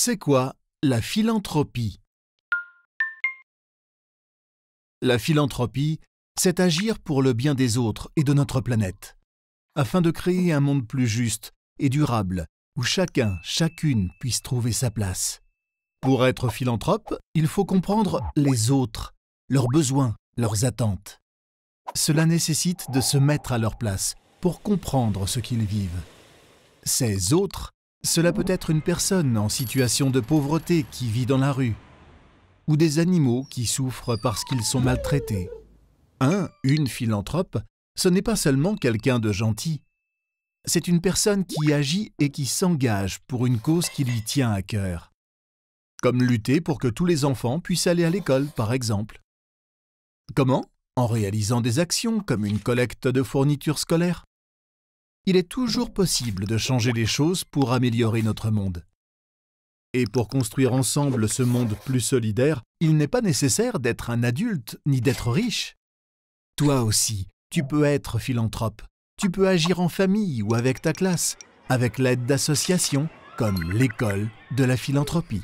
C'est quoi la philanthropie La philanthropie, c'est agir pour le bien des autres et de notre planète, afin de créer un monde plus juste et durable, où chacun, chacune puisse trouver sa place. Pour être philanthrope, il faut comprendre les autres, leurs besoins, leurs attentes. Cela nécessite de se mettre à leur place pour comprendre ce qu'ils vivent. Ces autres cela peut être une personne en situation de pauvreté qui vit dans la rue, ou des animaux qui souffrent parce qu'ils sont maltraités. Un, une philanthrope, ce n'est pas seulement quelqu'un de gentil. C'est une personne qui agit et qui s'engage pour une cause qui lui tient à cœur. Comme lutter pour que tous les enfants puissent aller à l'école, par exemple. Comment En réalisant des actions comme une collecte de fournitures scolaires, il est toujours possible de changer les choses pour améliorer notre monde. Et pour construire ensemble ce monde plus solidaire, il n'est pas nécessaire d'être un adulte ni d'être riche. Toi aussi, tu peux être philanthrope. Tu peux agir en famille ou avec ta classe, avec l'aide d'associations comme l'école de la philanthropie.